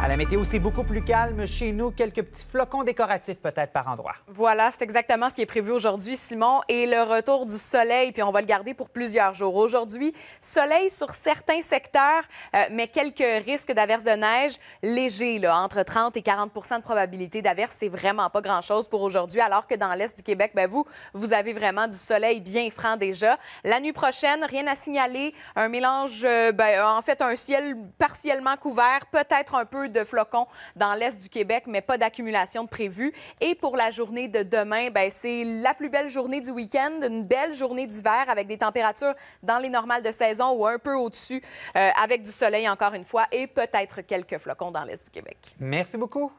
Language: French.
À la météo, c'est beaucoup plus calme chez nous. Quelques petits flocons décoratifs peut-être par endroit. Voilà, c'est exactement ce qui est prévu aujourd'hui, Simon. Et le retour du soleil, puis on va le garder pour plusieurs jours. Aujourd'hui, soleil sur certains secteurs, euh, mais quelques risques d'averses de neige légers, là, entre 30 et 40 de probabilité d'averse. C'est vraiment pas grand-chose pour aujourd'hui, alors que dans l'est du Québec, ben vous, vous avez vraiment du soleil bien franc déjà. La nuit prochaine, rien à signaler. Un mélange, euh, ben, en fait, un ciel partiellement couvert, peut-être un peu de flocons dans l'est du Québec, mais pas d'accumulation de prévue. Et pour la journée de demain, ben, c'est la plus belle journée du week-end, une belle journée d'hiver avec des températures dans les normales de saison ou un peu au-dessus, euh, avec du soleil encore une fois et peut-être quelques flocons dans l'est du Québec. Merci beaucoup.